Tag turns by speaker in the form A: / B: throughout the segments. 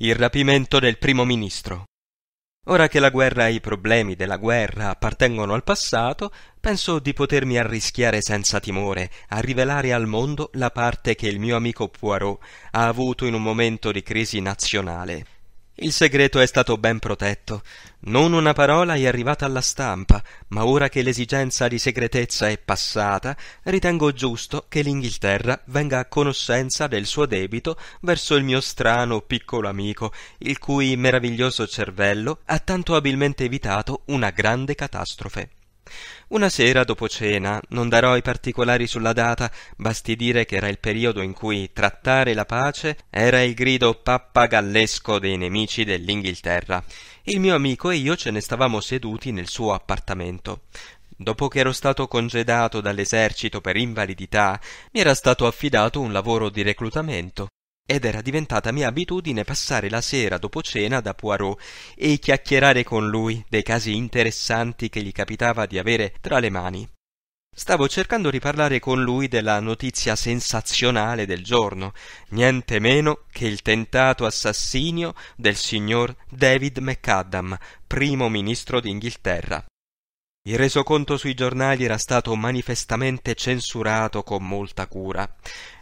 A: il rapimento del primo ministro. Ora che la guerra e i problemi della guerra appartengono al passato, penso di potermi arrischiare senza timore a rivelare al mondo la parte che il mio amico Poirot ha avuto in un momento di crisi nazionale il segreto è stato ben protetto. Non una parola è arrivata alla stampa, ma ora che l'esigenza di segretezza è passata, ritengo giusto che l'Inghilterra venga a conoscenza del suo debito verso il mio strano piccolo amico, il cui meraviglioso cervello ha tanto abilmente evitato una grande catastrofe. Una sera dopo cena, non darò i particolari sulla data, basti dire che era il periodo in cui trattare la pace era il grido pappagallesco dei nemici dell'Inghilterra. Il mio amico e io ce ne stavamo seduti nel suo appartamento. Dopo che ero stato congedato dall'esercito per invalidità, mi era stato affidato un lavoro di reclutamento ed era diventata mia abitudine passare la sera dopo cena da Poirot e chiacchierare con lui dei casi interessanti che gli capitava di avere tra le mani. Stavo cercando di parlare con lui della notizia sensazionale del giorno, niente meno che il tentato assassinio del signor David McAdam, primo ministro d'Inghilterra. Il resoconto sui giornali era stato manifestamente censurato con molta cura.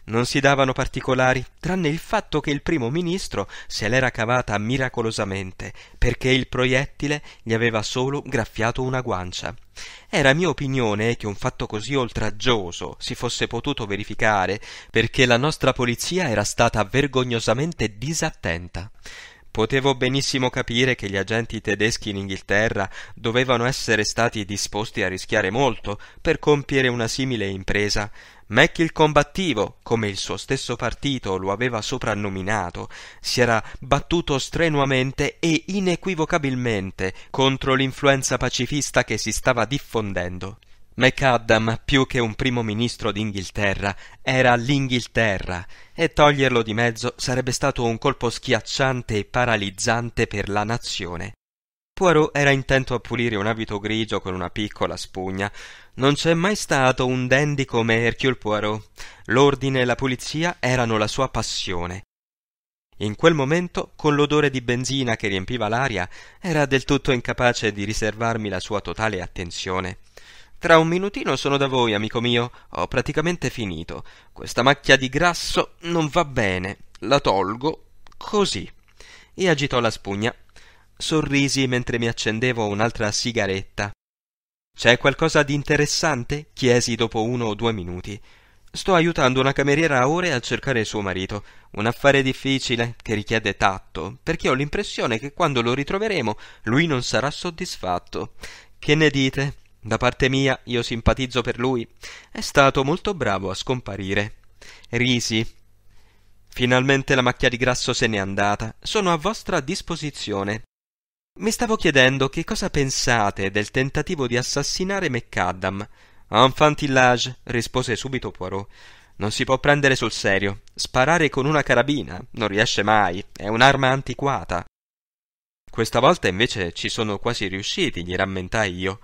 A: Non si davano particolari, tranne il fatto che il primo ministro se l'era cavata miracolosamente, perché il proiettile gli aveva solo graffiato una guancia. Era mia opinione che un fatto così oltraggioso si fosse potuto verificare, perché la nostra polizia era stata vergognosamente disattenta. Potevo benissimo capire che gli agenti tedeschi in Inghilterra dovevano essere stati disposti a rischiare molto per compiere una simile impresa, Mac il combattivo, come il suo stesso partito lo aveva soprannominato, si era battuto strenuamente e inequivocabilmente contro l'influenza pacifista che si stava diffondendo. MacAdam, più che un primo ministro d'Inghilterra, era l'Inghilterra, e toglierlo di mezzo sarebbe stato un colpo schiacciante e paralizzante per la nazione. Poirot era intento a pulire un abito grigio con una piccola spugna. Non c'è mai stato un dandy come Hercule Poirot. L'ordine e la pulizia erano la sua passione. In quel momento, con l'odore di benzina che riempiva l'aria, era del tutto incapace di riservarmi la sua totale attenzione. Tra un minutino sono da voi, amico mio. Ho praticamente finito. Questa macchia di grasso non va bene. La tolgo così. E agitò la spugna. Sorrisi mentre mi accendevo un'altra sigaretta. C'è qualcosa di interessante? chiesi dopo uno o due minuti. Sto aiutando una cameriera a ore a cercare suo marito. Un affare difficile, che richiede tatto, perché ho l'impressione che quando lo ritroveremo lui non sarà soddisfatto. Che ne dite? Da parte mia io simpatizzo per lui. È stato molto bravo a scomparire. Risi. Finalmente la macchia di grasso se n'è andata. Sono a vostra disposizione. Mi stavo chiedendo che cosa pensate del tentativo di assassinare McAdam. Enfant village, rispose subito Poirot. Non si può prendere sul serio. Sparare con una carabina non riesce mai. È un'arma antiquata. Questa volta invece ci sono quasi riusciti, gli rammentai io.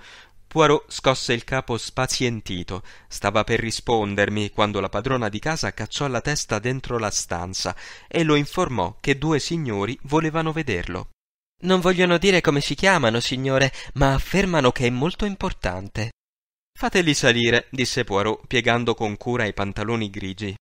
A: Poirot scosse il capo spazientito. Stava per rispondermi quando la padrona di casa cacciò la testa dentro la stanza e lo informò che due signori volevano vederlo. Non vogliono dire come si chiamano, signore, ma affermano che è molto importante. Fateli salire, disse Poirot, piegando con cura i pantaloni grigi.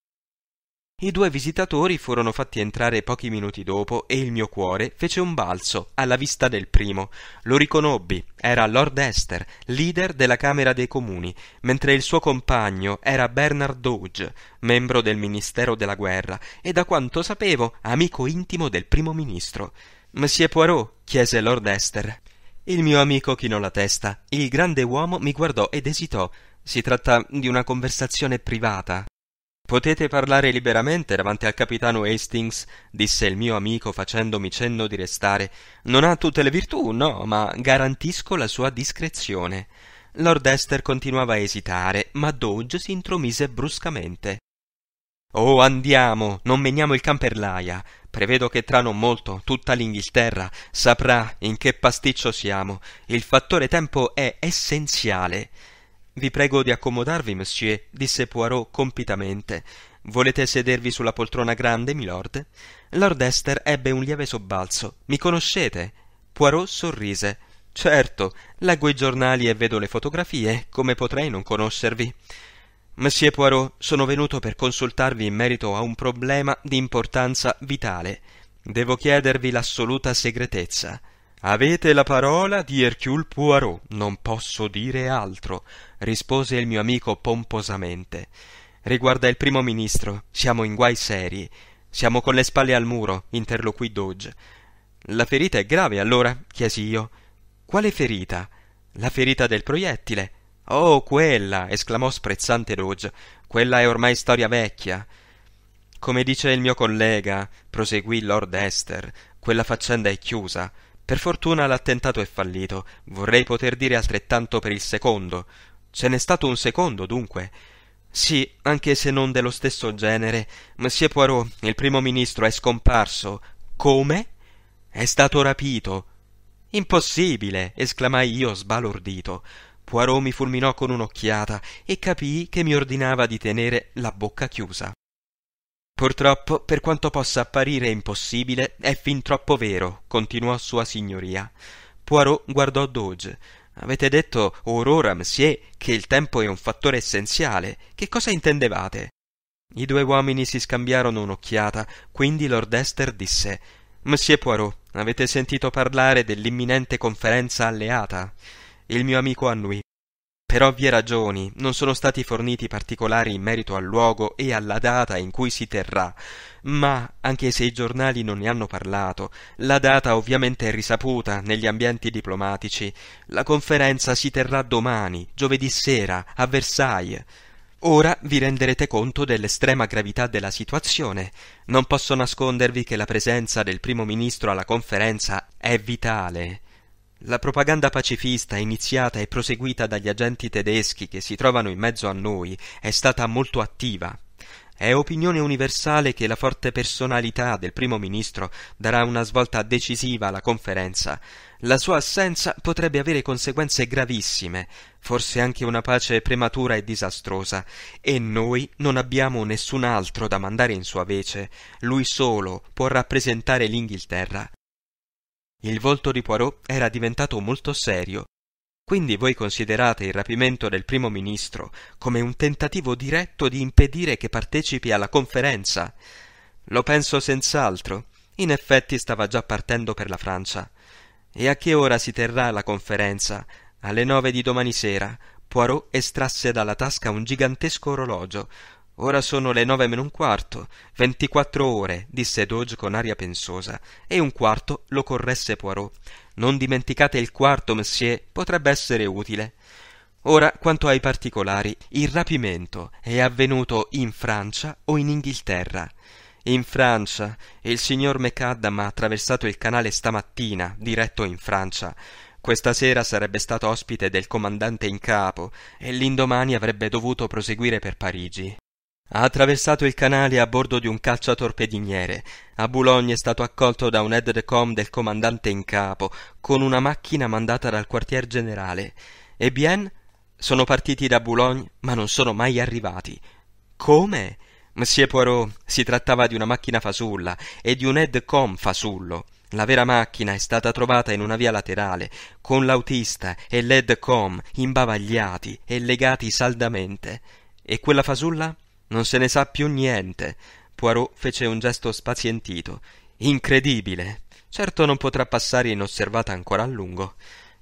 A: I due visitatori furono fatti entrare pochi minuti dopo e il mio cuore fece un balzo alla vista del primo. Lo riconobbi, era Lord Esther, leader della Camera dei Comuni, mentre il suo compagno era Bernard Doge, membro del Ministero della Guerra e da quanto sapevo amico intimo del primo ministro. Monsieur Poirot? chiese Lord Esther. Il mio amico chinò la testa. Il grande uomo mi guardò ed esitò. Si tratta di una conversazione privata, Potete parlare liberamente davanti al capitano Hastings, disse il mio amico facendomi cenno di restare. Non ha tutte le virtù, no, ma garantisco la sua discrezione. Lord Esther continuava a esitare, ma Dodge si intromise bruscamente. Oh, andiamo, non meniamo il camperlaia. Prevedo che tra non molto tutta l'Inghilterra saprà in che pasticcio siamo. Il fattore tempo è essenziale. Vi prego di accomodarvi, monsieur, disse Poirot compitamente. Volete sedervi sulla poltrona grande, milord? Lord Esther ebbe un lieve sobbalzo. Mi conoscete? Poirot sorrise. Certo, leggo i giornali e vedo le fotografie, come potrei non conoscervi? Monsieur Poirot, sono venuto per consultarvi in merito a un problema di importanza vitale. Devo chiedervi l'assoluta segretezza. Avete la parola di Hercule Poirot, non posso dire altro, rispose il mio amico pomposamente. Riguarda il primo ministro, siamo in guai seri. Siamo con le spalle al muro, interloquì Doge. La ferita è grave, allora? chiesi io. Quale ferita? La ferita del proiettile. Oh, quella! esclamò sprezzante Doge. Quella è ormai storia vecchia. Come dice il mio collega, proseguì Lord Esther, quella faccenda è chiusa. Per fortuna l'attentato è fallito. Vorrei poter dire altrettanto per il secondo. Ce n'è stato un secondo, dunque. Sì, anche se non dello stesso genere. Monsieur Poirot, il primo ministro, è scomparso. Come? È stato rapito. Impossibile! esclamai io sbalordito. Poirot mi fulminò con un'occhiata e capii che mi ordinava di tenere la bocca chiusa. Purtroppo, per quanto possa apparire impossibile, è fin troppo vero, continuò Sua Signoria. Poirot guardò Doge. Avete detto, or ora, monsieur, che il tempo è un fattore essenziale. Che cosa intendevate? I due uomini si scambiarono un'occhiata, quindi Lord Esther disse Monsieur Poirot, avete sentito parlare dell'imminente conferenza alleata? Il mio amico Annui per ovvie ragioni non sono stati forniti particolari in merito al luogo e alla data in cui si terrà, ma, anche se i giornali non ne hanno parlato, la data ovviamente è risaputa negli ambienti diplomatici. La conferenza si terrà domani, giovedì sera, a Versailles. Ora vi renderete conto dell'estrema gravità della situazione. Non posso nascondervi che la presenza del primo ministro alla conferenza è vitale. La propaganda pacifista iniziata e proseguita dagli agenti tedeschi che si trovano in mezzo a noi è stata molto attiva. È opinione universale che la forte personalità del primo ministro darà una svolta decisiva alla conferenza. La sua assenza potrebbe avere conseguenze gravissime, forse anche una pace prematura e disastrosa, e noi non abbiamo nessun altro da mandare in sua vece. Lui solo può rappresentare l'Inghilterra. Il volto di Poirot era diventato molto serio. Quindi voi considerate il rapimento del primo ministro come un tentativo diretto di impedire che partecipi alla conferenza? Lo penso senz'altro. In effetti stava già partendo per la Francia. E a che ora si terrà la conferenza? Alle nove di domani sera. Poirot estrasse dalla tasca un gigantesco orologio, Ora sono le nove meno un quarto, ventiquattro ore, disse Doge con aria pensosa, e un quarto lo corresse Poirot. Non dimenticate il quarto, monsieur, potrebbe essere utile. Ora, quanto ai particolari, il rapimento è avvenuto in Francia o in Inghilterra? In Francia. Il signor McAdam ha attraversato il canale stamattina, diretto in Francia. Questa sera sarebbe stato ospite del comandante in capo e l'indomani avrebbe dovuto proseguire per Parigi. Ha attraversato il canale a bordo di un cacciatorpediniere. A Boulogne è stato accolto da un aide com del comandante in capo, con una macchina mandata dal quartier generale. E bien? Sono partiti da Boulogne, ma non sono mai arrivati. Come? Monsieur Poirot si trattava di una macchina fasulla e di un aide com fasullo. La vera macchina è stata trovata in una via laterale, con l'autista e l'head com imbavagliati e legati saldamente. E quella fasulla? Non se ne sa più niente. Poirot fece un gesto spazientito. Incredibile. Certo non potrà passare inosservata ancora a lungo.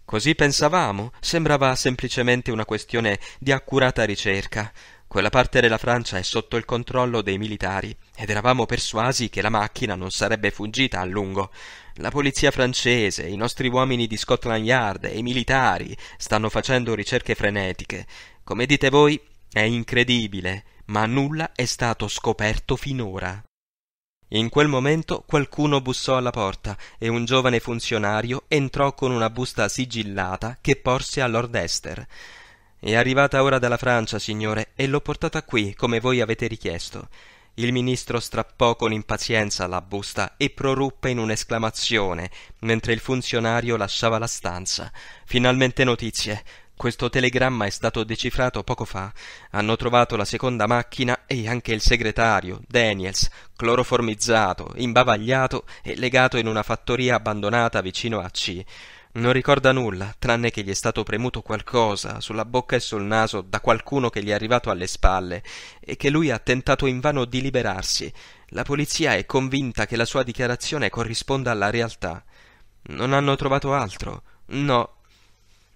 A: Così pensavamo, sembrava semplicemente una questione di accurata ricerca. Quella parte della Francia è sotto il controllo dei militari ed eravamo persuasi che la macchina non sarebbe fuggita a lungo. La polizia francese, i nostri uomini di Scotland Yard e i militari stanno facendo ricerche frenetiche. Come dite voi, è incredibile ma nulla è stato scoperto finora. In quel momento qualcuno bussò alla porta e un giovane funzionario entrò con una busta sigillata che porse a Lord Esther. È arrivata ora dalla Francia, signore, e l'ho portata qui, come voi avete richiesto. Il ministro strappò con impazienza la busta e proruppe in un'esclamazione, mentre il funzionario lasciava la stanza. Finalmente notizie. Questo telegramma è stato decifrato poco fa. Hanno trovato la seconda macchina e anche il segretario, Daniels, cloroformizzato, imbavagliato e legato in una fattoria abbandonata vicino a C. Non ricorda nulla, tranne che gli è stato premuto qualcosa sulla bocca e sul naso da qualcuno che gli è arrivato alle spalle e che lui ha tentato invano di liberarsi. La polizia è convinta che la sua dichiarazione corrisponda alla realtà. Non hanno trovato altro. No,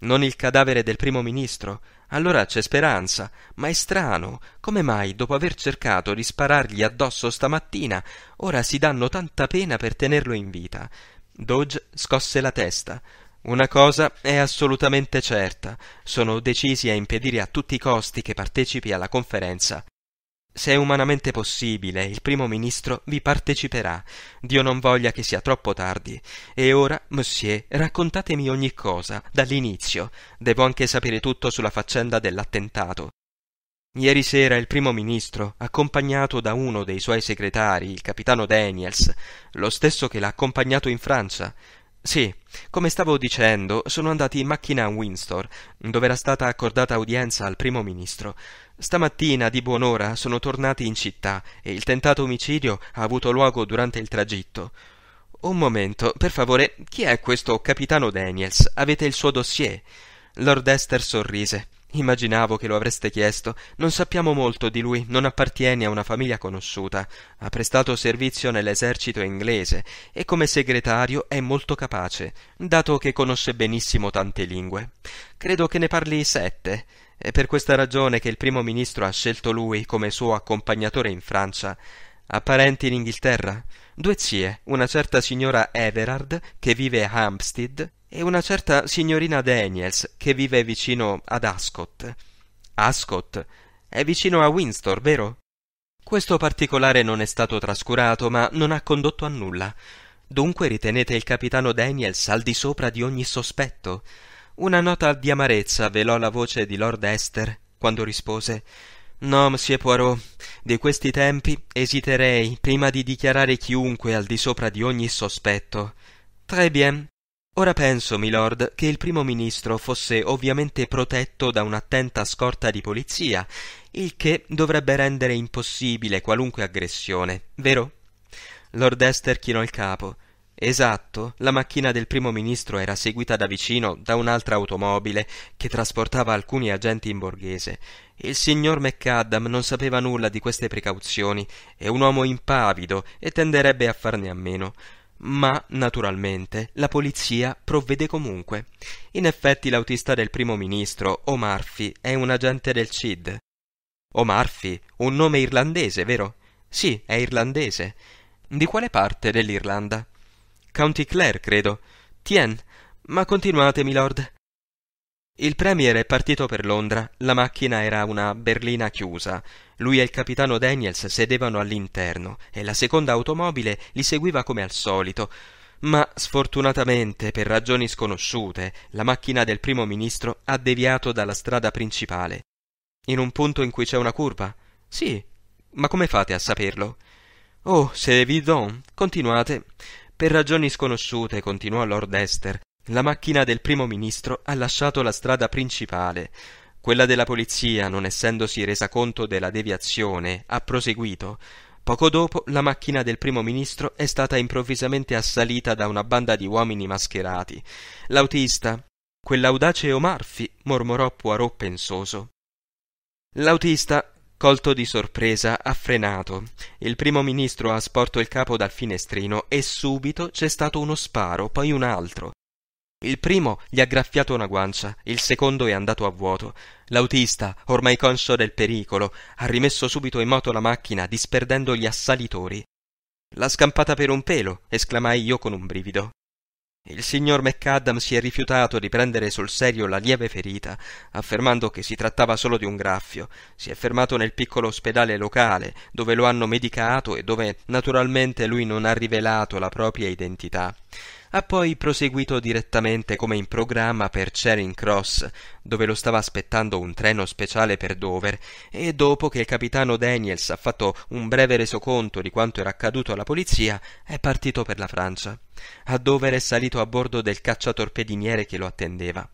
A: non il cadavere del primo ministro? Allora c'è speranza. Ma è strano. Come mai, dopo aver cercato di sparargli addosso stamattina, ora si danno tanta pena per tenerlo in vita? Doge scosse la testa. Una cosa è assolutamente certa. Sono decisi a impedire a tutti i costi che partecipi alla conferenza se è umanamente possibile, il primo ministro vi parteciperà. Dio non voglia che sia troppo tardi. E ora, monsieur, raccontatemi ogni cosa, dall'inizio. Devo anche sapere tutto sulla faccenda dell'attentato. Ieri sera il primo ministro, accompagnato da uno dei suoi segretari, il capitano Daniels, lo stesso che l'ha accompagnato in Francia, sì, come stavo dicendo, sono andati in macchina a Windsor, dove era stata accordata udienza al primo ministro. Stamattina, di buon'ora, sono tornati in città e il tentato omicidio ha avuto luogo durante il tragitto. Un momento, per favore, chi è questo capitano Daniels? Avete il suo dossier? Lord Esther sorrise. Immaginavo che lo avreste chiesto. Non sappiamo molto di lui, non appartiene a una famiglia conosciuta. Ha prestato servizio nell'esercito inglese e come segretario è molto capace, dato che conosce benissimo tante lingue. Credo che ne parli sette. È per questa ragione che il primo ministro ha scelto lui come suo accompagnatore in Francia. Ha parenti in Inghilterra? Due zie, una certa signora Everard, che vive a Hampstead, e una certa signorina Daniels che vive vicino ad Ascot. Ascot è vicino a Windsor, vero? Questo particolare non è stato trascurato, ma non ha condotto a nulla. Dunque ritenete il capitano Daniels al di sopra di ogni sospetto? Una nota di amarezza velò la voce di Lord Esther quando rispose No, monsieur Poirot, di questi tempi esiterei prima di dichiarare chiunque al di sopra di ogni sospetto. Très bien, Ora penso, milord, che il primo ministro fosse ovviamente protetto da un'attenta scorta di polizia, il che dovrebbe rendere impossibile qualunque aggressione, vero? Lord Esther chinò il capo. Esatto, la macchina del primo ministro era seguita da vicino da un'altra automobile che trasportava alcuni agenti in borghese. Il signor McAdam non sapeva nulla di queste precauzioni, è un uomo impavido e tenderebbe a farne a meno ma naturalmente la polizia provvede comunque. In effetti l'autista del primo ministro, O'Murphy, è un agente del CID. O'Murphy, un nome irlandese, vero? Sì, è irlandese. Di quale parte dell'Irlanda? County Clare, credo. Tien, ma continuate, milord. Il premier è partito per Londra, la macchina era una berlina chiusa, lui e il capitano Daniels sedevano all'interno e la seconda automobile li seguiva come al solito. Ma sfortunatamente, per ragioni sconosciute, la macchina del primo ministro ha deviato dalla strada principale. In un punto in cui c'è una curva? Sì. Ma come fate a saperlo? Oh, c'est évident. Continuate. Per ragioni sconosciute, continuò Lord Esther, la macchina del primo ministro ha lasciato la strada principale. Quella della polizia, non essendosi resa conto della deviazione, ha proseguito. Poco dopo la macchina del primo ministro è stata improvvisamente assalita da una banda di uomini mascherati. L'autista, quell'audace Omarfi, mormorò Poirot pensoso. L'autista, colto di sorpresa, ha frenato. Il primo ministro ha sporto il capo dal finestrino e subito c'è stato uno sparo, poi un altro. Il primo gli ha graffiato una guancia, il secondo è andato a vuoto. L'autista, ormai conscio del pericolo, ha rimesso subito in moto la macchina, disperdendo gli assalitori. L'ha scampata per un pelo, esclamai io con un brivido. Il signor McAdam si è rifiutato di prendere sul serio la lieve ferita, affermando che si trattava solo di un graffio. Si è fermato nel piccolo ospedale locale, dove lo hanno medicato e dove naturalmente lui non ha rivelato la propria identità ha poi proseguito direttamente come in programma per Charing Cross, dove lo stava aspettando un treno speciale per Dover, e dopo che il capitano Daniels ha fatto un breve resoconto di quanto era accaduto alla polizia, è partito per la Francia. A Dover è salito a bordo del cacciatorpediniere che lo attendeva.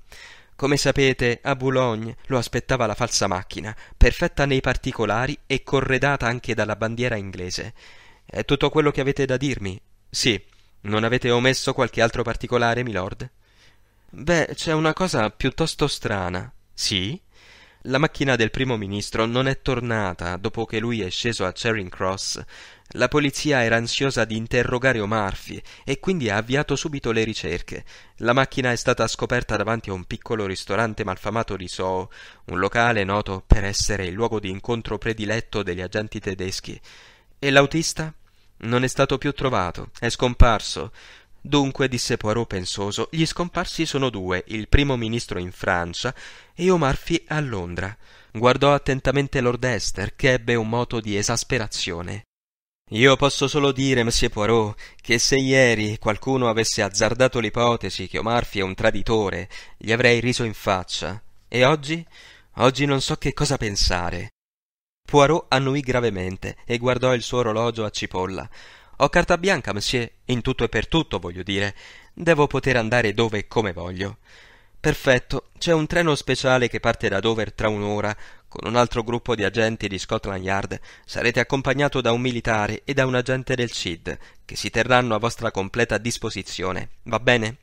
A: Come sapete, a Boulogne lo aspettava la falsa macchina, perfetta nei particolari e corredata anche dalla bandiera inglese. È tutto quello che avete da dirmi? Sì, non avete omesso qualche altro particolare, milord? Beh, c'è una cosa piuttosto strana. Sì? La macchina del primo ministro non è tornata dopo che lui è sceso a Charing Cross. La polizia era ansiosa di interrogare O'Murphy e quindi ha avviato subito le ricerche. La macchina è stata scoperta davanti a un piccolo ristorante malfamato di Soho, un locale noto per essere il luogo di incontro prediletto degli agenti tedeschi. E l'autista? Non è stato più trovato, è scomparso. Dunque, disse Poirot pensoso, gli scomparsi sono due, il primo ministro in Francia e O'Murphy a Londra. Guardò attentamente Lord Esther, che ebbe un moto di esasperazione. Io posso solo dire, Monsieur Poirot, che se ieri qualcuno avesse azzardato l'ipotesi che Omarfi è un traditore, gli avrei riso in faccia. E oggi? Oggi non so che cosa pensare. Poirot annuì gravemente e guardò il suo orologio a cipolla. Ho carta bianca, monsieur, in tutto e per tutto, voglio dire. Devo poter andare dove e come voglio. Perfetto, c'è un treno speciale che parte da Dover tra un'ora, con un altro gruppo di agenti di Scotland Yard. Sarete accompagnato da un militare e da un agente del CID, che si terranno a vostra completa disposizione. Va bene?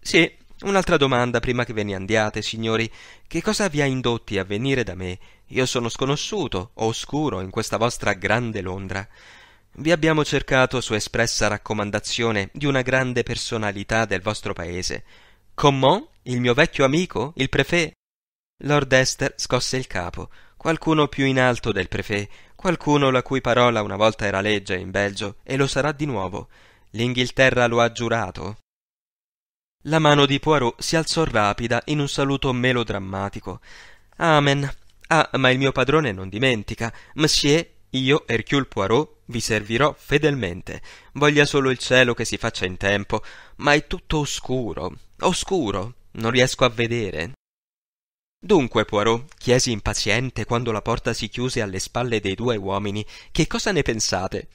A: Sì, un'altra domanda prima che ve ne andiate, signori. Che cosa vi ha indotti a venire da me io sono sconosciuto, oscuro, in questa vostra grande Londra. Vi abbiamo cercato su espressa raccomandazione di una grande personalità del vostro paese. Comment? Il mio vecchio amico? Il prefet? Lord Esther scosse il capo. Qualcuno più in alto del prefet, qualcuno la cui parola una volta era legge in Belgio e lo sarà di nuovo. L'Inghilterra lo ha giurato. La mano di Poirot si alzò rapida in un saluto melodrammatico. Amen. Ah, ma il mio padrone non dimentica. Monsieur, io, Hercule Poirot, vi servirò fedelmente. Voglia solo il cielo che si faccia in tempo, ma è tutto oscuro, oscuro, non riesco a vedere. Dunque, Poirot, chiesi impaziente quando la porta si chiuse alle spalle dei due uomini, che cosa ne pensate?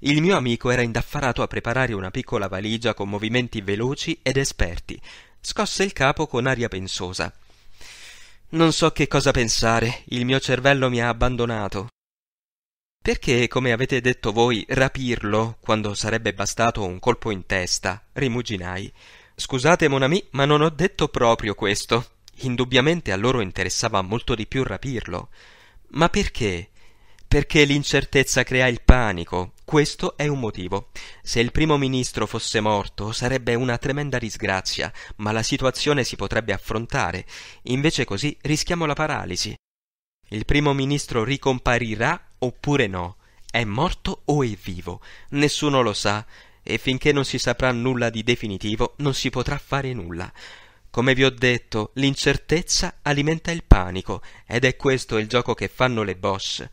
A: Il mio amico era indaffarato a preparare una piccola valigia con movimenti veloci ed esperti. Scosse il capo con aria pensosa. Non so che cosa pensare, il mio cervello mi ha abbandonato. Perché, come avete detto voi, rapirlo, quando sarebbe bastato un colpo in testa, rimuginai. Scusate, mon ami, ma non ho detto proprio questo. Indubbiamente a loro interessava molto di più rapirlo. Ma perché? perché l'incertezza crea il panico. Questo è un motivo. Se il primo ministro fosse morto sarebbe una tremenda disgrazia, ma la situazione si potrebbe affrontare. Invece così rischiamo la paralisi. Il primo ministro ricomparirà oppure no? È morto o è vivo? Nessuno lo sa e finché non si saprà nulla di definitivo non si potrà fare nulla. Come vi ho detto, l'incertezza alimenta il panico ed è questo il gioco che fanno le boss.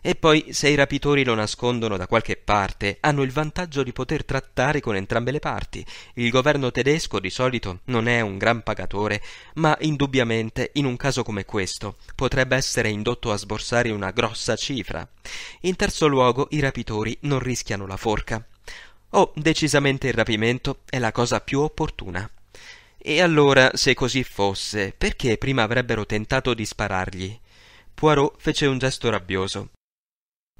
A: E poi, se i rapitori lo nascondono da qualche parte, hanno il vantaggio di poter trattare con entrambe le parti. Il governo tedesco di solito non è un gran pagatore, ma indubbiamente, in un caso come questo, potrebbe essere indotto a sborsare una grossa cifra. In terzo luogo, i rapitori non rischiano la forca. Oh, decisamente il rapimento è la cosa più opportuna. E allora, se così fosse, perché prima avrebbero tentato di sparargli? Poirot fece un gesto rabbioso.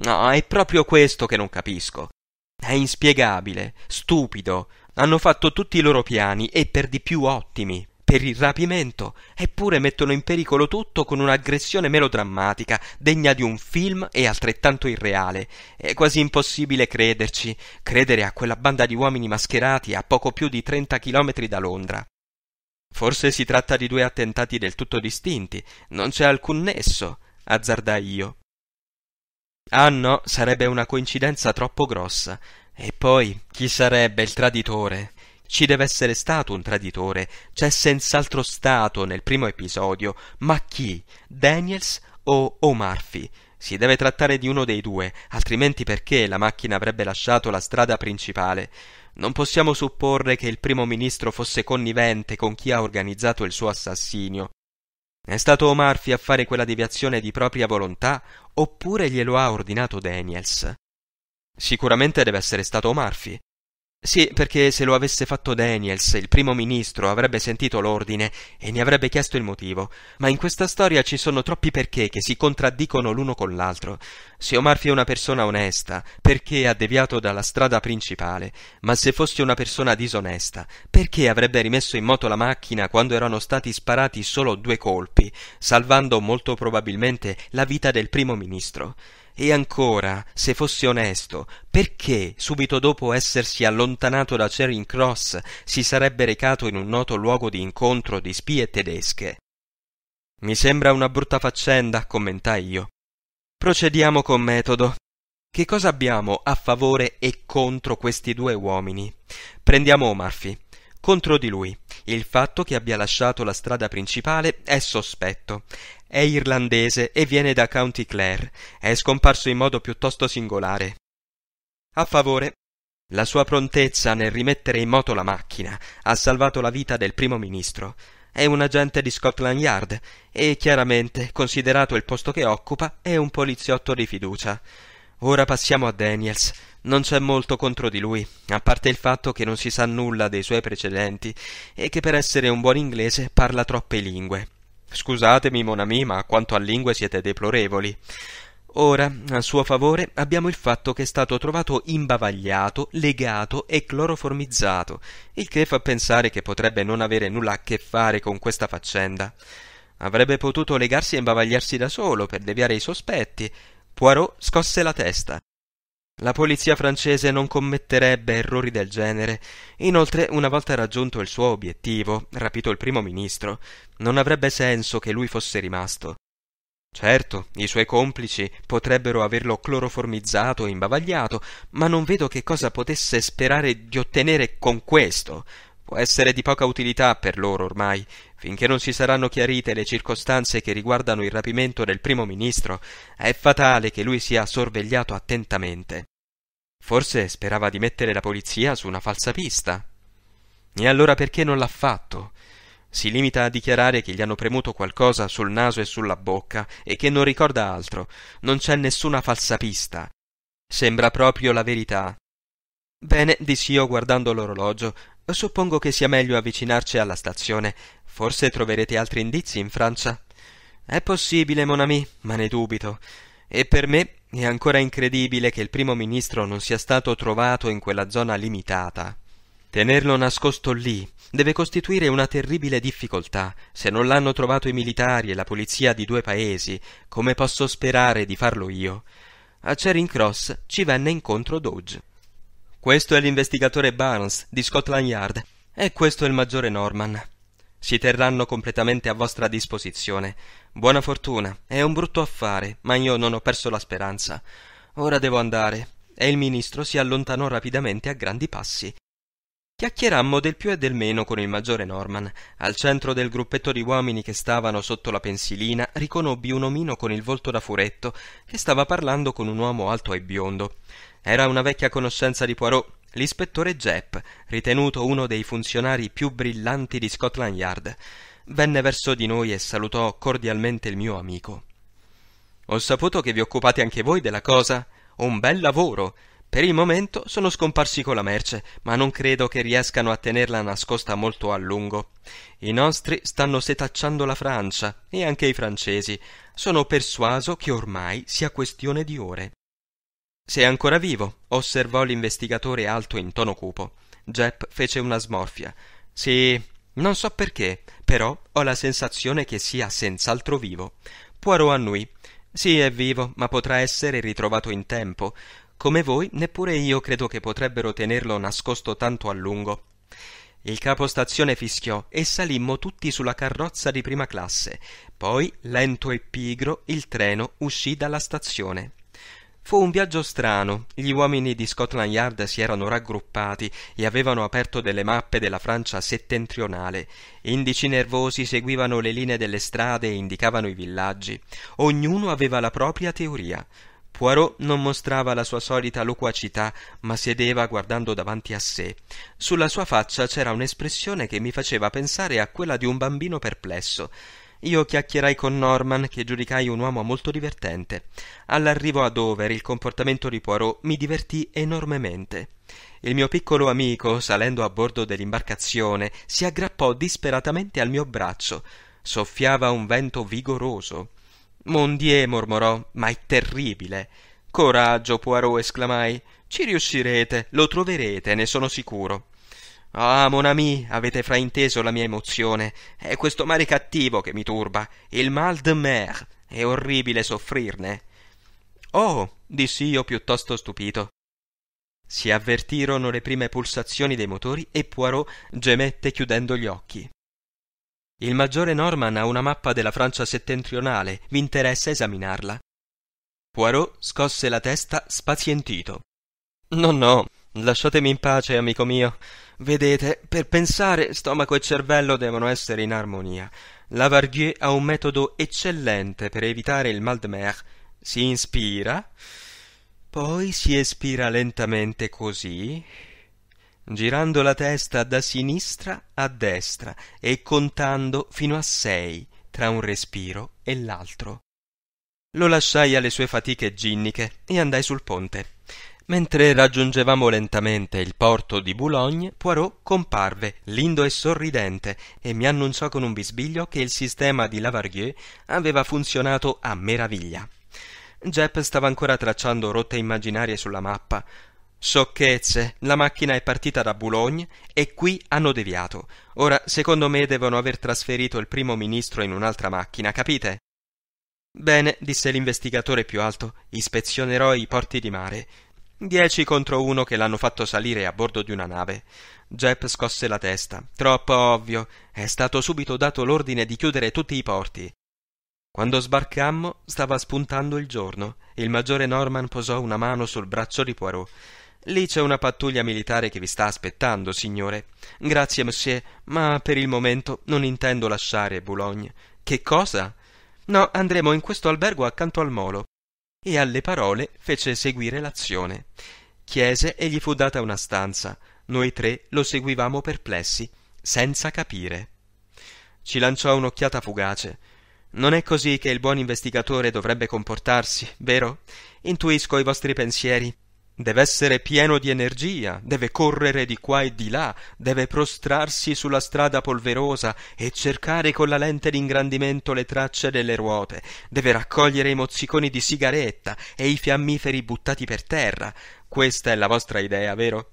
A: No, è proprio questo che non capisco. È inspiegabile, stupido. Hanno fatto tutti i loro piani e per di più ottimi, per il rapimento, eppure mettono in pericolo tutto con un'aggressione melodrammatica, degna di un film e altrettanto irreale. È quasi impossibile crederci, credere a quella banda di uomini mascherati a poco più di trenta chilometri da Londra. Forse si tratta di due attentati del tutto distinti, non c'è alcun nesso, azzardai io. Ah no, sarebbe una coincidenza troppo grossa. E poi, chi sarebbe il traditore? Ci deve essere stato un traditore, c'è senz'altro stato nel primo episodio, ma chi? Daniels o O'Murphy? Si deve trattare di uno dei due, altrimenti perché la macchina avrebbe lasciato la strada principale? Non possiamo supporre che il primo ministro fosse connivente con chi ha organizzato il suo assassinio. È stato Omarfi a fare quella deviazione di propria volontà oppure glielo ha ordinato Daniels? Sicuramente deve essere stato Omarfi. Sì, perché se lo avesse fatto Daniels, il primo ministro avrebbe sentito l'ordine e ne avrebbe chiesto il motivo, ma in questa storia ci sono troppi perché che si contraddicono l'uno con l'altro. Se O'Murphy è una persona onesta, perché ha deviato dalla strada principale, ma se fosse una persona disonesta, perché avrebbe rimesso in moto la macchina quando erano stati sparati solo due colpi, salvando molto probabilmente la vita del primo ministro? E ancora, se fosse onesto, perché, subito dopo essersi allontanato da Charing Cross, si sarebbe recato in un noto luogo di incontro di spie tedesche? Mi sembra una brutta faccenda, commentai io. Procediamo con metodo. Che cosa abbiamo a favore e contro questi due uomini? Prendiamo Omarfi. Contro di lui. Il fatto che abbia lasciato la strada principale è sospetto. È irlandese e viene da County Clare. È scomparso in modo piuttosto singolare. A favore, la sua prontezza nel rimettere in moto la macchina ha salvato la vita del primo ministro. È un agente di Scotland Yard e chiaramente, considerato il posto che occupa, è un poliziotto di fiducia. Ora passiamo a Daniels. Non c'è molto contro di lui, a parte il fatto che non si sa nulla dei suoi precedenti e che per essere un buon inglese parla troppe lingue. Scusatemi, Monami, ma quanto a lingue siete deplorevoli. Ora, a suo favore, abbiamo il fatto che è stato trovato imbavagliato, legato e cloroformizzato, il che fa pensare che potrebbe non avere nulla a che fare con questa faccenda. Avrebbe potuto legarsi e imbavagliarsi da solo per deviare i sospetti. Poirot scosse la testa. La polizia francese non commetterebbe errori del genere. Inoltre, una volta raggiunto il suo obiettivo, rapito il primo ministro, non avrebbe senso che lui fosse rimasto. Certo, i suoi complici potrebbero averlo cloroformizzato e imbavagliato, ma non vedo che cosa potesse sperare di ottenere con questo, può essere di poca utilità per loro ormai, finché non si saranno chiarite le circostanze che riguardano il rapimento del primo ministro, è fatale che lui sia sorvegliato attentamente. Forse sperava di mettere la polizia su una falsa pista. E allora perché non l'ha fatto? Si limita a dichiarare che gli hanno premuto qualcosa sul naso e sulla bocca e che non ricorda altro. Non c'è nessuna falsa pista. Sembra proprio la verità. Bene, dissi io guardando l'orologio. Suppongo che sia meglio avvicinarci alla stazione. Forse troverete altri indizi in Francia. È possibile, mon ami, ma ne dubito. E per me è ancora incredibile che il primo ministro non sia stato trovato in quella zona limitata. Tenerlo nascosto lì deve costituire una terribile difficoltà. Se non l'hanno trovato i militari e la polizia di due paesi, come posso sperare di farlo io? A Charing Cross ci venne incontro Dodge. Questo è l'investigatore Barnes di Scotland Yard e questo è il maggiore Norman. Si terranno completamente a vostra disposizione. Buona fortuna. È un brutto affare, ma io non ho perso la speranza. Ora devo andare. E il ministro si allontanò rapidamente a grandi passi. Chiacchierammo del più e del meno con il maggiore Norman. Al centro del gruppetto di uomini che stavano sotto la pensilina riconobbi un omino con il volto da furetto che stava parlando con un uomo alto e biondo. Era una vecchia conoscenza di Poirot, l'ispettore Jepp, ritenuto uno dei funzionari più brillanti di Scotland Yard. Venne verso di noi e salutò cordialmente il mio amico. Ho saputo che vi occupate anche voi della cosa. Un bel lavoro. Per il momento sono scomparsi con la merce, ma non credo che riescano a tenerla nascosta molto a lungo. I nostri stanno setacciando la Francia e anche i francesi. Sono persuaso che ormai sia questione di ore. Sei ancora vivo? osservò l'investigatore alto in tono cupo. Jepp fece una smorfia. Sì, non so perché, però ho la sensazione che sia senz'altro vivo. Poirot annui. Sì, è vivo, ma potrà essere ritrovato in tempo. Come voi, neppure io credo che potrebbero tenerlo nascosto tanto a lungo. Il capostazione fischiò e salimmo tutti sulla carrozza di prima classe. Poi, lento e pigro, il treno uscì dalla stazione. Fu un viaggio strano. Gli uomini di Scotland Yard si erano raggruppati e avevano aperto delle mappe della Francia settentrionale. Indici nervosi seguivano le linee delle strade e indicavano i villaggi. Ognuno aveva la propria teoria. Poirot non mostrava la sua solita loquacità, ma sedeva guardando davanti a sé. Sulla sua faccia c'era un'espressione che mi faceva pensare a quella di un bambino perplesso io chiacchierai con Norman, che giudicai un uomo molto divertente. All'arrivo a Dover il comportamento di Poirot mi divertì enormemente. Il mio piccolo amico, salendo a bordo dell'imbarcazione, si aggrappò disperatamente al mio braccio. Soffiava un vento vigoroso. Mondier mormorò, ma è terribile. Coraggio, Poirot, esclamai. Ci riuscirete, lo troverete, ne sono sicuro. Ah, mon ami, avete frainteso la mia emozione. È questo mare cattivo che mi turba, il mal de mer. È orribile soffrirne. Oh, dissi io piuttosto stupito. Si avvertirono le prime pulsazioni dei motori e Poirot gemette chiudendo gli occhi. Il maggiore Norman ha una mappa della Francia settentrionale, vi interessa esaminarla? Poirot scosse la testa spazientito. No, no, lasciatemi in pace, amico mio. Vedete, per pensare stomaco e cervello devono essere in armonia. Lavardier ha un metodo eccellente per evitare il mal de mer. Si inspira, poi si espira lentamente così, girando la testa da sinistra a destra e contando fino a sei tra un respiro e l'altro. Lo lasciai alle sue fatiche ginniche e andai sul ponte. Mentre raggiungevamo lentamente il porto di Boulogne, Poirot comparve, lindo e sorridente, e mi annunziò con un bisbiglio che il sistema di Lavarghieu aveva funzionato a meraviglia. Jepp stava ancora tracciando rotte immaginarie sulla mappa. Sciocchezze, la macchina è partita da Boulogne e qui hanno deviato. Ora, secondo me, devono aver trasferito il primo ministro in un'altra macchina, capite? Bene, disse l'investigatore più alto, ispezionerò i porti di mare. Dieci contro uno che l'hanno fatto salire a bordo di una nave. Jep scosse la testa. Troppo ovvio. È stato subito dato l'ordine di chiudere tutti i porti. Quando sbarcammo stava spuntando il giorno. Il maggiore Norman posò una mano sul braccio di Poirot. Lì c'è una pattuglia militare che vi sta aspettando, signore. Grazie, monsieur, ma per il momento non intendo lasciare Boulogne. Che cosa? No, andremo in questo albergo accanto al molo e alle parole fece seguire l'azione. Chiese e gli fu data una stanza. Noi tre lo seguivamo perplessi, senza capire. Ci lanciò un'occhiata fugace. Non è così che il buon investigatore dovrebbe comportarsi, vero? Intuisco i vostri pensieri dev'essere pieno di energia, deve correre di qua e di là, deve prostrarsi sulla strada polverosa e cercare con la lente d'ingrandimento le tracce delle ruote, deve raccogliere i mozziconi di sigaretta e i fiammiferi buttati per terra. Questa è la vostra idea, vero?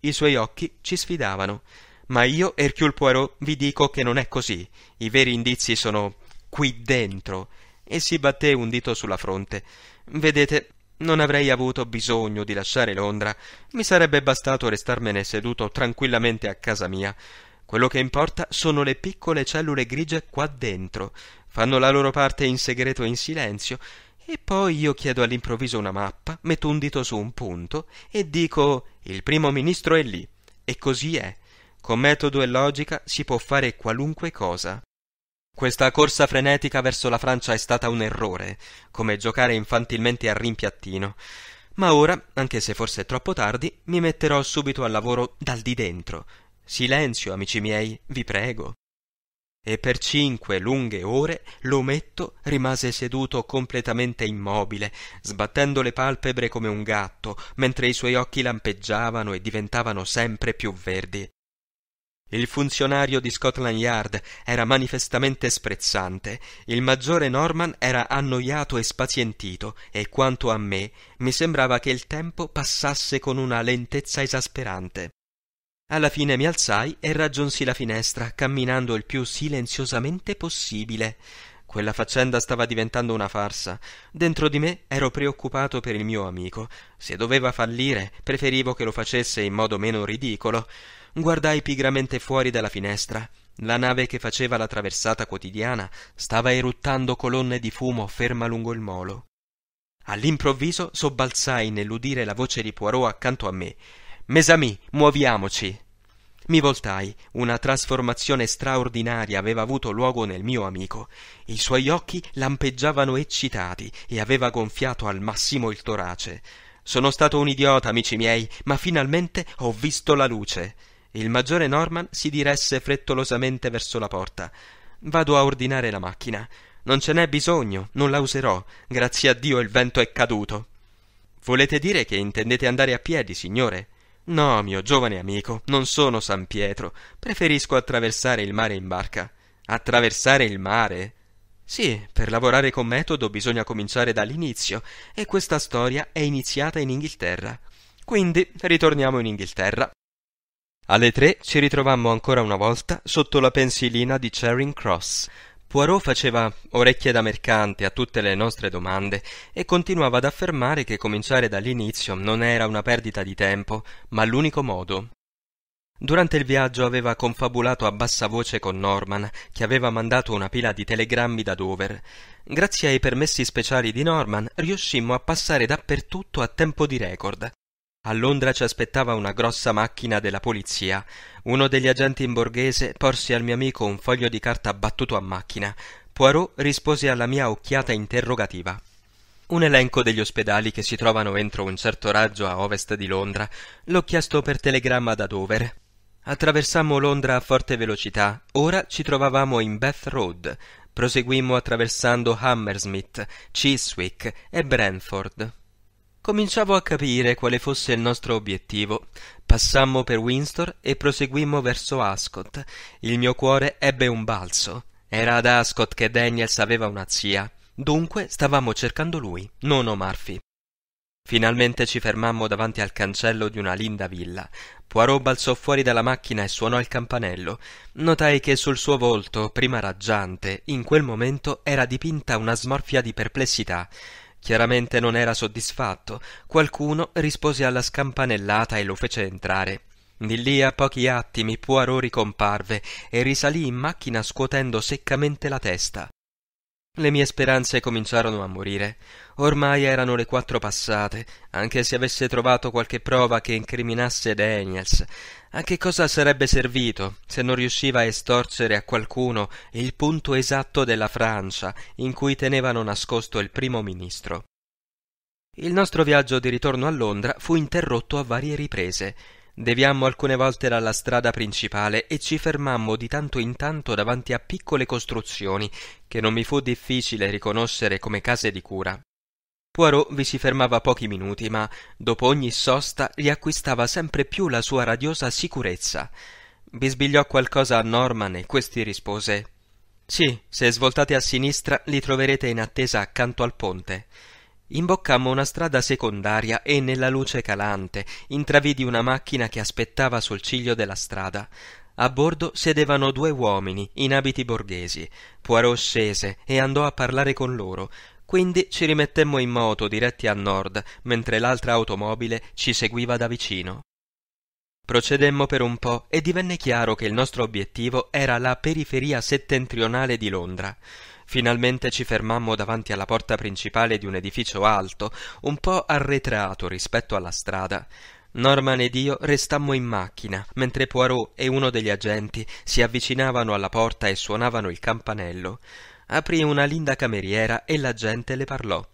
A: I suoi occhi ci sfidavano. Ma io, Hercule Poirot, vi dico che non è così. I veri indizi sono qui dentro. E si batté un dito sulla fronte. Vedete, non avrei avuto bisogno di lasciare Londra, mi sarebbe bastato restarmene seduto tranquillamente a casa mia. Quello che importa sono le piccole cellule grigie qua dentro, fanno la loro parte in segreto e in silenzio, e poi io chiedo all'improvviso una mappa, metto un dito su un punto e dico il primo ministro è lì. E così è. Con metodo e logica si può fare qualunque cosa. Questa corsa frenetica verso la Francia è stata un errore, come giocare infantilmente a rimpiattino. Ma ora, anche se forse è troppo tardi, mi metterò subito al lavoro dal di dentro. Silenzio, amici miei, vi prego. E per cinque lunghe ore l'ometto rimase seduto completamente immobile, sbattendo le palpebre come un gatto, mentre i suoi occhi lampeggiavano e diventavano sempre più verdi. Il funzionario di Scotland Yard era manifestamente sprezzante, il maggiore Norman era annoiato e spazientito e quanto a me mi sembrava che il tempo passasse con una lentezza esasperante. Alla fine mi alzai e raggiunsi la finestra, camminando il più silenziosamente possibile. Quella faccenda stava diventando una farsa. Dentro di me ero preoccupato per il mio amico. Se doveva fallire, preferivo che lo facesse in modo meno ridicolo guardai pigramente fuori dalla finestra. La nave che faceva la traversata quotidiana stava eruttando colonne di fumo ferma lungo il molo. All'improvviso sobbalzai nell'udire la voce di Poirot accanto a me. Mesami, muoviamoci. Mi voltai. Una trasformazione straordinaria aveva avuto luogo nel mio amico. I suoi occhi lampeggiavano eccitati e aveva gonfiato al massimo il torace. Sono stato un idiota, amici miei, ma finalmente ho visto la luce. Il maggiore Norman si diresse frettolosamente verso la porta. Vado a ordinare la macchina. Non ce n'è bisogno, non la userò. Grazie a Dio il vento è caduto. Volete dire che intendete andare a piedi, signore? No, mio giovane amico, non sono San Pietro. Preferisco attraversare il mare in barca. Attraversare il mare? Sì, per lavorare con metodo bisogna cominciare dall'inizio, e questa storia è iniziata in Inghilterra. Quindi ritorniamo in Inghilterra. Alle tre ci ritrovammo ancora una volta sotto la pensilina di Charing Cross. Poirot faceva orecchie da mercante a tutte le nostre domande e continuava ad affermare che cominciare dall'inizio non era una perdita di tempo, ma l'unico modo. Durante il viaggio aveva confabulato a bassa voce con Norman, che aveva mandato una pila di telegrammi da Dover. Grazie ai permessi speciali di Norman riuscimmo a passare dappertutto a tempo di record. A Londra ci aspettava una grossa macchina della polizia. Uno degli agenti in borghese porse al mio amico un foglio di carta battuto a macchina. Poirot rispose alla mia occhiata interrogativa. Un elenco degli ospedali che si trovano entro un certo raggio a ovest di Londra. L'ho chiesto per telegramma da Dover. Attraversammo Londra a forte velocità. Ora ci trovavamo in Beth Road. Proseguimmo attraversando Hammersmith, Chiswick e Brentford. Cominciavo a capire quale fosse il nostro obiettivo. Passammo per Windsor e proseguimmo verso Ascot. Il mio cuore ebbe un balzo. Era ad Ascot che Daniels aveva una zia. Dunque stavamo cercando lui, non O'Murphy. Finalmente ci fermammo davanti al cancello di una linda villa. Poirot balzò fuori dalla macchina e suonò il campanello. Notai che sul suo volto, prima raggiante, in quel momento era dipinta una smorfia di perplessità. Chiaramente non era soddisfatto. Qualcuno rispose alla scampanellata e lo fece entrare. Di lì a pochi attimi Poirot ricomparve e risalì in macchina scuotendo seccamente la testa. Le mie speranze cominciarono a morire. Ormai erano le quattro passate, anche se avesse trovato qualche prova che incriminasse Daniels. A che cosa sarebbe servito se non riusciva a estorcere a qualcuno il punto esatto della Francia in cui tenevano nascosto il primo ministro? Il nostro viaggio di ritorno a Londra fu interrotto a varie riprese. Deviammo alcune volte dalla strada principale e ci fermammo di tanto in tanto davanti a piccole costruzioni che non mi fu difficile riconoscere come case di cura. Poirot vi si fermava pochi minuti, ma dopo ogni sosta riacquistava sempre più la sua radiosa sicurezza. Bisbigliò qualcosa a Norman e questi rispose Sì, se svoltate a sinistra li troverete in attesa accanto al ponte imboccammo una strada secondaria e nella luce calante intravidi una macchina che aspettava sul ciglio della strada. A bordo sedevano due uomini in abiti borghesi. Poirot scese e andò a parlare con loro. Quindi ci rimettemmo in moto diretti a nord, mentre l'altra automobile ci seguiva da vicino. Procedemmo per un po' e divenne chiaro che il nostro obiettivo era la periferia settentrionale di Londra. Finalmente ci fermammo davanti alla porta principale di un edificio alto, un po' arretrato rispetto alla strada. Norman ed io restammo in macchina, mentre Poirot e uno degli agenti si avvicinavano alla porta e suonavano il campanello. Aprì una linda cameriera e l'agente le parlò.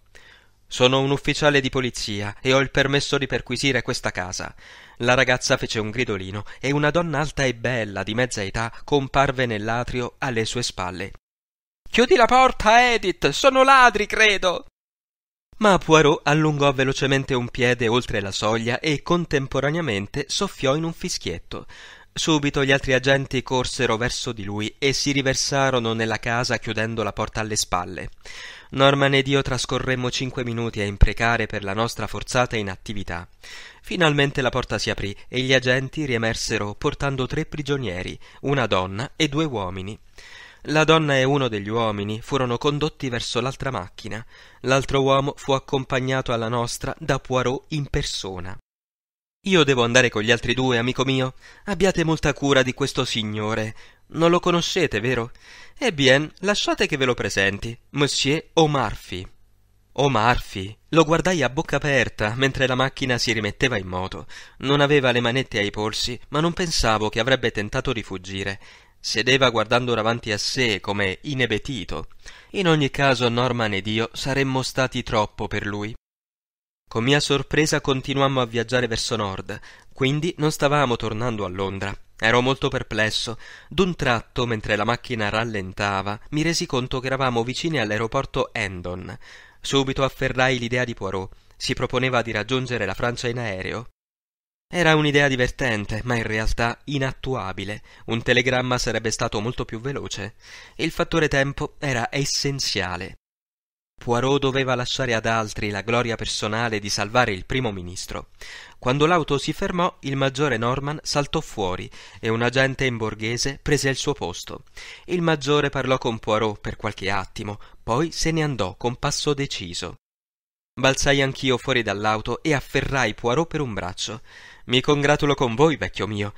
A: Sono un ufficiale di polizia e ho il permesso di perquisire questa casa. La ragazza fece un gridolino e una donna alta e bella di mezza età comparve nell'atrio alle sue spalle. Chiudi la porta, Edith! Sono ladri, credo! Ma Poirot allungò velocemente un piede oltre la soglia e contemporaneamente soffiò in un fischietto. Subito gli altri agenti corsero verso di lui e si riversarono nella casa chiudendo la porta alle spalle. Norman ed io trascorremmo cinque minuti a imprecare per la nostra forzata inattività. Finalmente la porta si aprì e gli agenti riemersero portando tre prigionieri, una donna e due uomini. La donna e uno degli uomini furono condotti verso l'altra macchina. L'altro uomo fu accompagnato alla nostra da Poirot in persona. Io devo andare con gli altri due, amico mio. Abbiate molta cura di questo signore. Non lo conoscete, vero? Ebbene, lasciate che ve lo presenti, Monsieur O'Murphy. O'Murphy. Lo guardai a bocca aperta mentre la macchina si rimetteva in moto. Non aveva le manette ai polsi, ma non pensavo che avrebbe tentato di fuggire. Sedeva guardando davanti a sé come inebetito. In ogni caso Norman ed io saremmo stati troppo per lui. Con mia sorpresa continuammo a viaggiare verso nord, quindi non stavamo tornando a Londra. Ero molto perplesso. D'un tratto, mentre la macchina rallentava, mi resi conto che eravamo vicini all'aeroporto Endon. Subito afferrai l'idea di Poirot. Si proponeva di raggiungere la Francia in aereo. Era un'idea divertente, ma in realtà inattuabile. Un telegramma sarebbe stato molto più veloce. Il fattore tempo era essenziale. Poirot doveva lasciare ad altri la gloria personale di salvare il primo ministro. Quando l'auto si fermò, il maggiore Norman saltò fuori e un agente in borghese prese il suo posto. Il maggiore parlò con Poirot per qualche attimo, poi se ne andò con passo deciso. Balzai anch'io fuori dall'auto e afferrai Poirot per un braccio. Mi congratulo con voi, vecchio mio.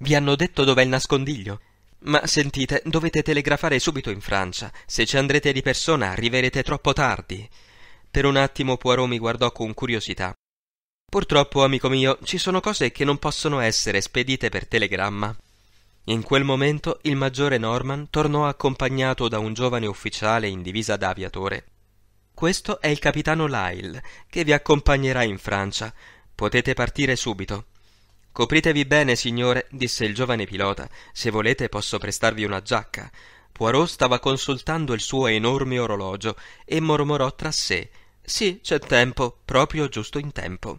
A: Vi hanno detto dov'è il nascondiglio. Ma sentite, dovete telegrafare subito in Francia. Se ci andrete di persona, arriverete troppo tardi. Per un attimo Poirot mi guardò con curiosità. Purtroppo, amico mio, ci sono cose che non possono essere spedite per telegramma. In quel momento il maggiore Norman tornò accompagnato da un giovane ufficiale in divisa da aviatore. Questo è il capitano Lyle, che vi accompagnerà in Francia. Potete partire subito. Copritevi bene, signore, disse il giovane pilota. Se volete posso prestarvi una giacca. Poirot stava consultando il suo enorme orologio e mormorò tra sé. Sì, c'è tempo, proprio giusto in tempo.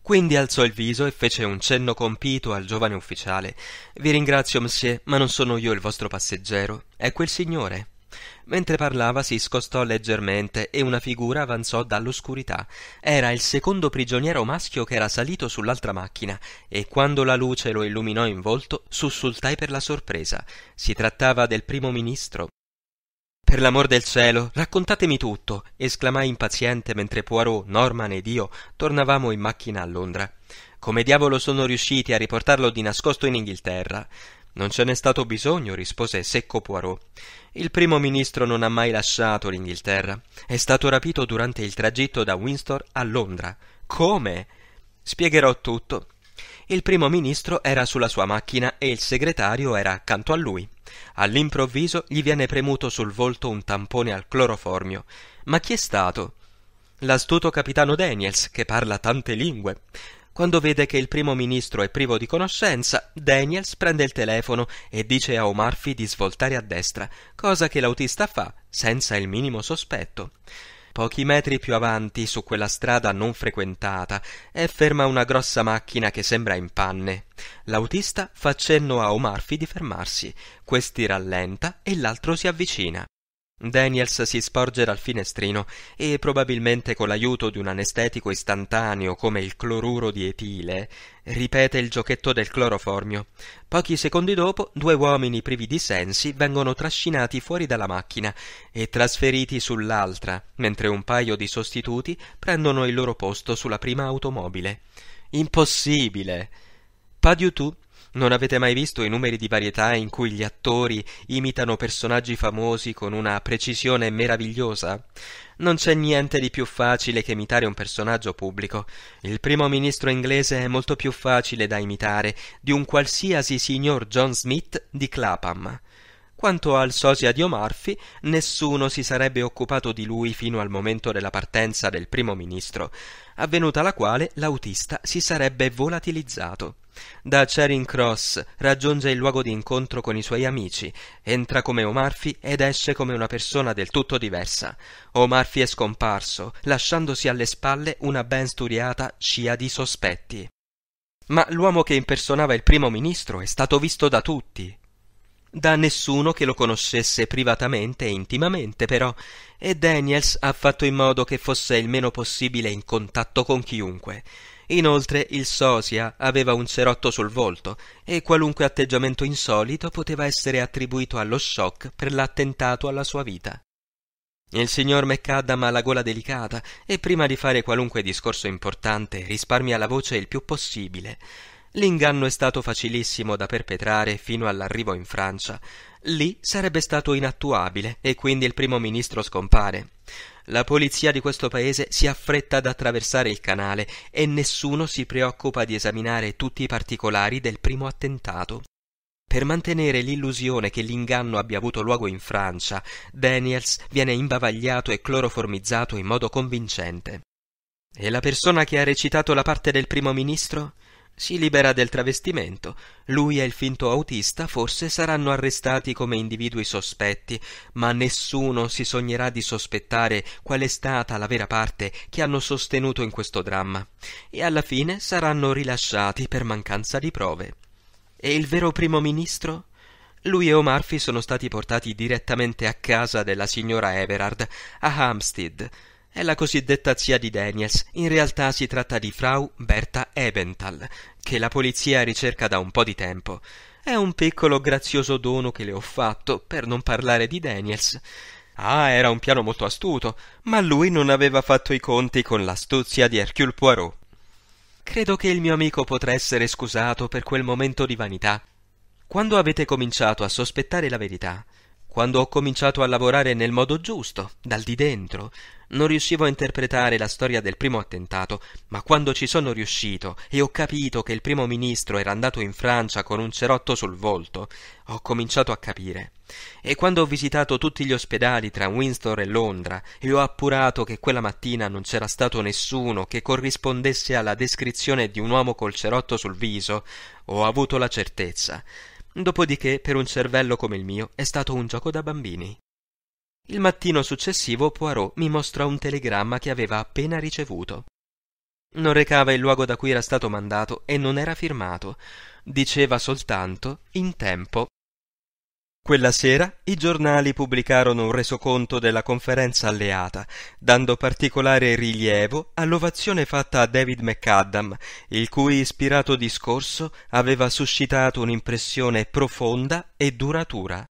A: Quindi alzò il viso e fece un cenno compito al giovane ufficiale. Vi ringrazio, monsieur, ma non sono io il vostro passeggero, è quel signore. Mentre parlava si scostò leggermente e una figura avanzò dall'oscurità. Era il secondo prigioniero maschio che era salito sull'altra macchina e quando la luce lo illuminò in volto sussultai per la sorpresa. Si trattava del primo ministro. Per l'amor del cielo, raccontatemi tutto, esclamai impaziente mentre Poirot, Norman ed io tornavamo in macchina a Londra. Come diavolo sono riusciti a riportarlo di nascosto in Inghilterra? Non ce n'è stato bisogno, rispose secco Poirot. Il primo ministro non ha mai lasciato l'Inghilterra. È stato rapito durante il tragitto da Windsor a Londra. Come? Spiegherò tutto. Il primo ministro era sulla sua macchina e il segretario era accanto a lui. All'improvviso gli viene premuto sul volto un tampone al cloroformio. Ma chi è stato? L'astuto capitano Daniels, che parla tante lingue. Quando vede che il primo ministro è privo di conoscenza, Daniels prende il telefono e dice a O'Murphy di svoltare a destra, cosa che l'autista fa senza il minimo sospetto. Pochi metri più avanti, su quella strada non frequentata, è ferma una grossa macchina che sembra in panne. L'autista fa cenno a O'Murphy di fermarsi. Questi rallenta e l'altro si avvicina. Daniels si sporge dal finestrino e probabilmente con l'aiuto di un anestetico istantaneo come il cloruro di etile ripete il giochetto del cloroformio. Pochi secondi dopo due uomini privi di sensi vengono trascinati fuori dalla macchina e trasferiti sull'altra, mentre un paio di sostituti prendono il loro posto sulla prima automobile. Impossibile! Padiutu non avete mai visto i numeri di varietà in cui gli attori imitano personaggi famosi con una precisione meravigliosa? Non c'è niente di più facile che imitare un personaggio pubblico. Il primo ministro inglese è molto più facile da imitare di un qualsiasi signor John Smith di Clapham. Quanto al sosia di O'Murphy, nessuno si sarebbe occupato di lui fino al momento della partenza del primo ministro, avvenuta la quale l'autista si sarebbe volatilizzato. Da Charing Cross raggiunge il luogo di incontro con i suoi amici, entra come O'Murphy ed esce come una persona del tutto diversa. O'Murphy è scomparso, lasciandosi alle spalle una ben studiata scia di sospetti. Ma l'uomo che impersonava il primo ministro è stato visto da tutti, da nessuno che lo conoscesse privatamente e intimamente però, e Daniels ha fatto in modo che fosse il meno possibile in contatto con chiunque. Inoltre il sosia aveva un cerotto sul volto e qualunque atteggiamento insolito poteva essere attribuito allo shock per l'attentato alla sua vita. Il signor McAdam ha la gola delicata e prima di fare qualunque discorso importante risparmia la voce il più possibile. L'inganno è stato facilissimo da perpetrare fino all'arrivo in Francia. Lì sarebbe stato inattuabile e quindi il primo ministro scompare. La polizia di questo paese si affretta ad attraversare il canale e nessuno si preoccupa di esaminare tutti i particolari del primo attentato. Per mantenere l'illusione che l'inganno abbia avuto luogo in Francia, Daniels viene imbavagliato e cloroformizzato in modo convincente. E la persona che ha recitato la parte del primo ministro? si libera del travestimento. Lui e il finto autista forse saranno arrestati come individui sospetti, ma nessuno si sognerà di sospettare qual è stata la vera parte che hanno sostenuto in questo dramma, e alla fine saranno rilasciati per mancanza di prove. E il vero primo ministro? Lui e O'Murphy sono stati portati direttamente a casa della signora Everard, a Hampstead, è la cosiddetta zia di Daniels. In realtà si tratta di Frau Berta Ebenthal, che la polizia ricerca da un po' di tempo. È un piccolo grazioso dono che le ho fatto, per non parlare di Daniels. Ah, era un piano molto astuto, ma lui non aveva fatto i conti con l'astuzia di Hercule Poirot. Credo che il mio amico potrà essere scusato per quel momento di vanità. Quando avete cominciato a sospettare la verità, quando ho cominciato a lavorare nel modo giusto, dal di dentro, non riuscivo a interpretare la storia del primo attentato, ma quando ci sono riuscito e ho capito che il primo ministro era andato in Francia con un cerotto sul volto, ho cominciato a capire. E quando ho visitato tutti gli ospedali tra Windsor e Londra e ho appurato che quella mattina non c'era stato nessuno che corrispondesse alla descrizione di un uomo col cerotto sul viso, ho avuto la certezza Dopodiché, per un cervello come il mio, è stato un gioco da bambini. Il mattino successivo Poirot mi mostrò un telegramma che aveva appena ricevuto. Non recava il luogo da cui era stato mandato e non era firmato. Diceva soltanto in tempo quella sera i giornali pubblicarono un resoconto della conferenza alleata, dando particolare rilievo all'ovazione fatta a David McAdam, il cui ispirato discorso aveva suscitato un'impressione profonda e duratura.